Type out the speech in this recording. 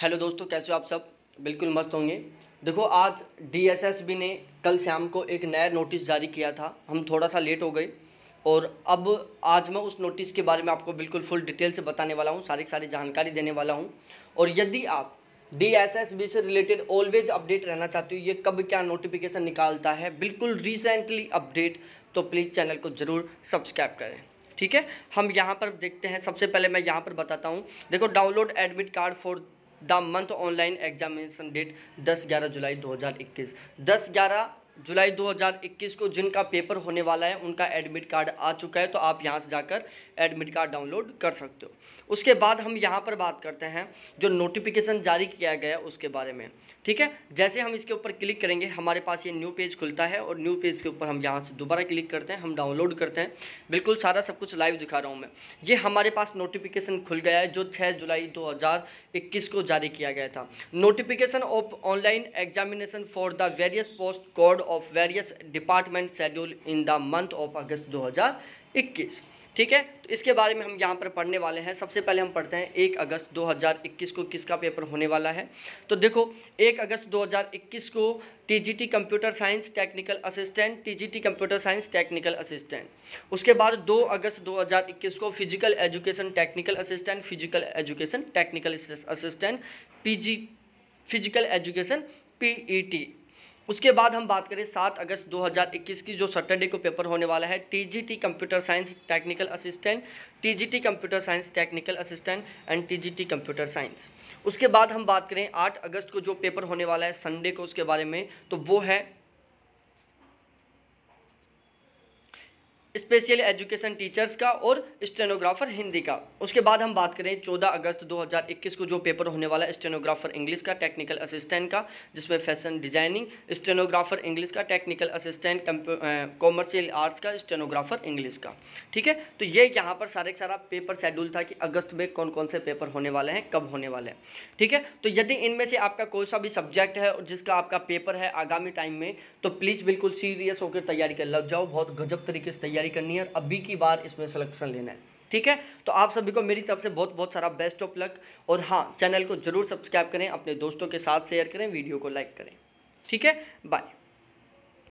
hello दोस्तों कैसे हो आप सब बिल्कुल मस्त होंगे देखो आज डीएसएसबी ने कल शाम को एक नया नोटिस जारी किया था हम थोड़ा सा लेट हो गए और अब आज मैं उस नोटिस के बारे में आपको बिल्कुल फुल डिटेल से बताने वाला हूँ सारी सारी जानकारी देने वाला हूँ और यदि आप डीएसएसबी से रिलेटेड ऑलवेज अपडेट रहना चाहते हो ये कब क्या नोटिफिकेशन निकालता है बिल्कुल रिसेंटली अपडेट तो प्लीज़ चैनल को ज़रूर सब्सक्राइब करें ठीक है हम यहाँ पर देखते हैं सबसे पहले मैं यहाँ पर बताता हूँ देखो download admit card for the month online examination date 10 ग्यारह जुलाई 2021 10 ग्यारह जुलाई 2021 को जिनका पेपर होने वाला है उनका एडमिट कार्ड आ चुका है तो आप यहाँ से जाकर एडमिट कार्ड डाउनलोड कर सकते हो उसके बाद हम यहाँ पर बात करते हैं जो नोटिफिकेशन जारी किया गया उसके बारे में ठीक है जैसे हम इसके ऊपर क्लिक करेंगे हमारे पास ये न्यू पेज खुलता है और न्यू पेज के ऊपर हम यहाँ से दोबारा क्लिक करते हैं हम डाउनलोड करते हैं बिल्कुल सारा सब कुछ लाइव दिखा रहा हूँ मैं ये हमारे पास नोटिफिकेशन खुल गया है जो छः जुलाई दो को जारी किया गया था notification of online examination for the various post code of various department schedule in the month of August 2021 ठीक है तो इसके बारे में हम यहाँ पर पढ़ने वाले हैं सबसे पहले हम पढ़ते हैं एक अगस्त 2021 को किसका पेपर होने वाला है तो देखो एक अगस्त 2021 को TGT computer science technical assistant TGT computer science technical assistant उसके बाद 2 अगस्त 2021 को physical education technical assistant physical education technical assistant P physical education P उसके बाद हम बात करें सात अगस्त 2021 की जो सैटरडे को पेपर होने वाला है TGT computer science technical assistant TGT computer science technical assistant and TGT computer science उसके बाद हम बात करें आठ अगस्त को जो पेपर होने वाला है संडे को उसके बारे में तो वो है स्पेशल एजुकेशन टीचर्स का और स्टेनोग्राफर हिंदी का उसके बाद हम बात करें 14 अगस्त 2021 को जो पेपर होने वाला है स्टेनोग्राफर इंग्लिश का टेक्निकल असिस्टेंट का जिसमें फैशन डिजाइनिंग स्टेनोग्राफर इंग्लिश का टेक्निकल असिस्टेंट कॉमर्शियल आर्ट्स का स्टेनोग्राफर इंग्लिश का ठीक है तो ये यहाँ पर सारे सारा पेपर शेड्यूल था कि अगस्त में कौन कौन से पेपर होने वाले हैं कब होने वाले हैं ठीक है तो यदि इनमें से आपका कोई सा भी सब्जेक्ट है और जिसका आपका पेपर है आगामी टाइम में तो प्लीज़ बिल्कुल सीरियस होकर तैयारी कर लग जाओ बहुत गजब तरीके से तैयारी तैयारी करनी है और अभी की बार इसमें सिलेक्शन लेना है ठीक है तो आप सभी को मेरी तरफ से बहुत बहुत सारा बेस्ट ऑफ लक और हाँ चैनल को जरूर सब्सक्राइब करें अपने दोस्तों के साथ शेयर करें वीडियो को लाइक करें ठीक है बाय